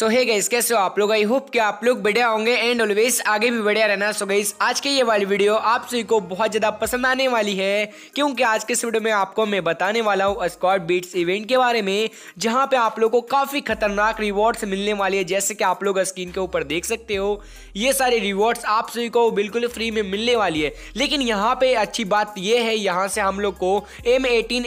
सो hey guys कैसे हो आप लोग आई होप कि आप लोग बढ़िया होंगे एंड ऑलवेज आगे भी बढ़िया रहना सो गाइस आज की ये वाली वीडियो आप सभी को बहुत ज़्यादा पसंद आने वाली है क्योंकि आज के इस वीडियो में आपको मैं बताने वाला हूँ स्कॉट बीट्स इवेंट के बारे में जहाँ पे आप लोग को काफ़ी खतरनाक रिवॉर्ड्स मिलने वाले हैं जैसे कि आप लोग स्क्रीन के ऊपर देख सकते हो ये सारे रिवॉर्ड्स आप सभी को बिल्कुल फ्री में मिलने वाली है लेकिन यहाँ पे अच्छी बात यह है यहाँ से हम लोग को एम एटीन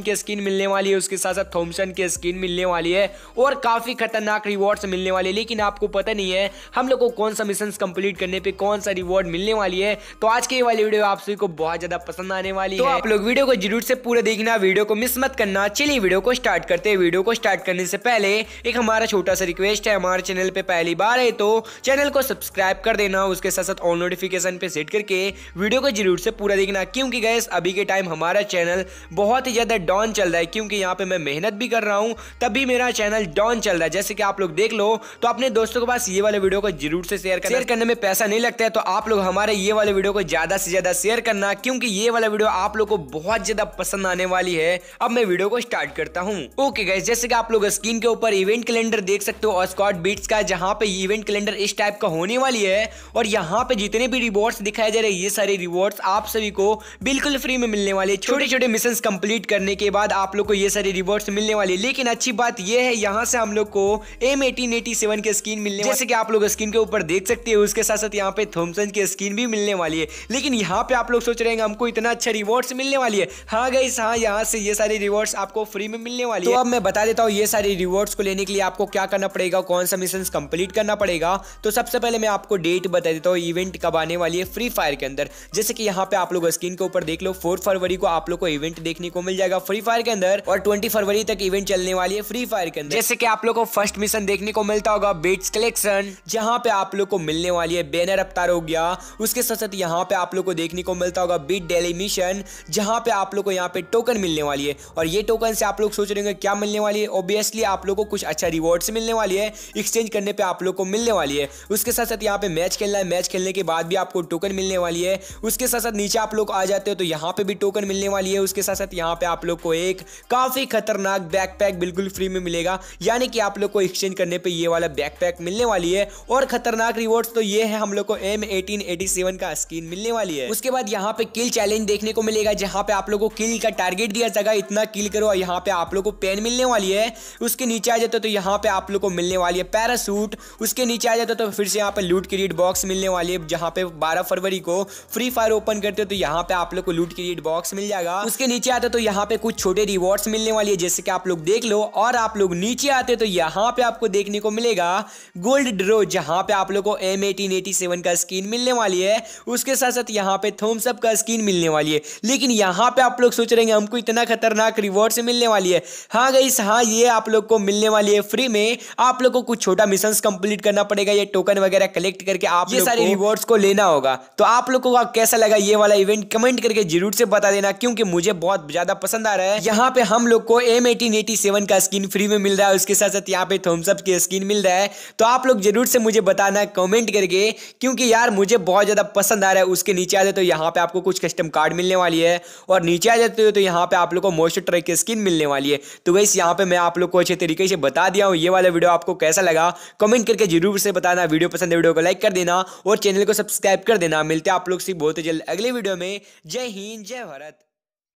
की स्किन मिलने वाली है उसके साथ साथ थॉमसन की स्किन मिलने वाली है और काफ़ी खतरनाक रिवॉर्ड रिवॉर्ड्स मिलने वाले लेकिन आपको पता नहीं है हम लोग को कौन सा मिशन कंप्लीट करने पे कौन सा रिवॉर्ड मिलने वाली है तो आज के वाली वीडियो आप सभी को बहुत ज्यादा पसंद आने वाली तो है आप लोग वीडियो को जरूर से पूरा देखना वीडियो को मिस मत करना चलिए वीडियो को स्टार्ट करते हैं वीडियो को स्टार्ट करने से पहले एक हमारा छोटा सा रिक्वेस्ट है हमारे चैनल पे पहली बार है तो चैनल को सब्सक्राइब कर देना उसके साथ साथ ऑन नोटिफिकेशन पे सेट करके वीडियो को जरूर से पूरा देखना क्योंकि गैस अभी के टाइम हमारा चैनल बहुत ही ज़्यादा डाउन चल रहा है क्योंकि यहाँ पे मैं मेहनत भी कर रहा हूँ तभी मेरा चैनल डाउन चल रहा है जैसे कि आप लोग देख लो तो अपने दोस्तों के पास ये वाले वीडियो को जरूर से शेयर शेयर करने में पैसा नहीं लगता है तो आप लोग हमारे ये वाले वीडियो को ज्यादा से ज्यादा शेयर करना क्योंकि ये वाला वीडियो आप लोग को बहुत ज्यादा पसंद आने वाली है अब मैं वीडियो को स्टार्ट करता हूँ ओके गैस जैसे कि आप लोग स्क्रीन के ऊपर इवेंट कैलेंडर देख सकते हो स्कॉट बीट्स का जहाँ पे इवेंट कैलेंडर इस टाइप का होने वाली है और यहाँ पे जितने भी रिवॉर्ड्स दिखाए जा रहे हैं ये सारे रिवॉर्ड्स आप सभी को बिल्कुल फ्री में मिलने वाले छोटे छोटे मिशन कंप्लीट करने के बाद आप लोग को ये सारे रिवॉर्ड्स मिलने वाले लेकिन अच्छी बात यह है यहाँ से हम लोग को A M eighteen eighty seven के स्किन मिलने जैसे कि आप लोग स्किन के ऊपर देख सकते हैं उसके साथ साथ यहाँ पे थॉमसन की स्किन भी मिलने वाली है लेकिन यहाँ पे आप लोग सोच रहे हैं हमको इतना अच्छा रिवॉर्ड्स मिलने वाली है हाँ गई हाँ यहाँ से ये सारी रिवॉर्ड्स आपको फ्री में मिलने वाली तो है तो अब मैं बता देता हूँ ये सारी रिवॉर्ड्स को लेने के लिए आपको क्या करना पड़ेगा कौन सा मिशन कंप्लीट करना पड़ेगा तो सबसे पहले मैं आपको डेट बता देता हूँ इवेंट कब आने वाली है फ्री फायर के अंदर जैसे कि यहाँ पे आप लोग स्क्रीन के ऊपर देख लो फोर्थ फरवरी को आप लोग को इवेंट देखने को मिल जाएगा फ्री फायर के अंदर और ट्वेंटी फरवरी तक इवेंट चलने वाली है फ्री फायर के अंदर जैसे कि आप लोग को फर्स्ट मिशन कलेक्शन देखने को मिलता होगा बेट्स कलेक्शन जहाँ पे आप लोग को मिलने वाली है बैनर अवतार हो गया उसके साथ साथ यहाँ पे आप लोग को देखने को मिलता होगा बीट डेली मिशन जहाँ पे आप लोग को यहाँ पे टोकन मिलने वाली है और ये टोकन से आप लोग सोच रहे होंगे क्या मिलने वाली है ऑब्वियसली आप लोग को कुछ अच्छा रिवॉर्ड्स मिलने वाली है एक्सचेंज करने पर आप लोग को मिलने वाली है उसके साथ साथ यहाँ पे मैच खेलना है मैच खेलने के बाद भी आपको टोकन मिलने वाली है उसके साथ साथ नीचे आप लोग आ जाते हो तो यहाँ पे भी टोकन मिलने वाली है उसके साथ साथ यहाँ पे आप लोग को एक काफी खतरनाक बैकपैक बिल्कुल फ्री में मिलेगा यानी कि आप लोग को एक्सचेंज विन करने पे ये वाला बैकपैक मिलने वाली है और खतरनाक रिवॉर्ड्स तो ये है हम लोग को एम एटीन का स्किन मिलने वाली है उसके बाद यहाँ पे किल चैलेंज देखने को मिलेगा जहाँ पे आप लोग को किल का टारगेट दिया जाएगा इतना किल करो और यहाँ पे आप लोग को पेन मिलने वाली है उसके नीचे आ जाते तो यहाँ पे आप लोग को मिलने वाली है पैरासूट उसके नीचे आ जाते तो फिर से यहाँ पे लूट क्रिएट बॉक्स मिलने वाली है जहाँ पे बारह फरवरी को फ्री फायर ओपन करते हो तो यहाँ पे आप लोग को लूट क्रिएट बॉक्स मिल जाएगा उसके नीचे आते तो यहाँ पे कुछ छोटे रिवॉर्ड्स मिलने वाली है जैसे कि आप लोग देख लो और आप लोग नीचे आते तो यहाँ पे आपको आपको देखने को मिलेगा गोल्ड ड्रो जहां पे आप लोग को एम एटीन का स्क्रीन मिलने वाली है उसके साथ साथ यहाँ पे थम्सअप का स्क्रीन मिलने वाली है लेकिन यहाँ पे आप लोग सोच रहे हैं हमको इतना खतरनाक रिवॉर्ड मिलने वाली है हाँ गई हाँ ये आप लोग को मिलने वाली है फ्री में आप लोग को कुछ छोटा मिशन कंप्लीट करना पड़ेगा ये टोकन वगैरह कलेक्ट करके आप ये सारे रिवॉर्ड्स को लेना होगा तो आप लोगों को कैसा लगा ये वाला इवेंट कमेंट करके जरूर से बता देना क्योंकि मुझे बहुत ज्यादा पसंद आ रहा है यहाँ पे हम लोग को एम एटीन का स्क्रीन फ्री में मिल रहा है उसके साथ साथ यहाँ पे थम्स सबके स्किन मिल रहा है तो आप लोग जरूर से मुझे बताना कमेंट करके क्योंकि यार मुझे बहुत ज़्यादा पसंद आ रहा है उसके नीचे आ जाते तो यहाँ पे आपको कुछ कस्टम कार्ड मिलने वाली है और नीचे आ जाते हो तो यहाँ पे आप लोग को मोस्ट ट्रक की स्किन मिलने वाली है तो वैसे यहाँ पे मैं आप लोग को अच्छे तरीके से बता दिया हूँ ये वाला वीडियो आपको कैसा लगा कमेंट करके जरूर से बताना वीडियो पसंद है वीडियो को लाइक कर देना और चैनल को सब्सक्राइब कर देना मिलते आप लोग से बहुत जल्द अगले वीडियो में जय हिंद जय भारत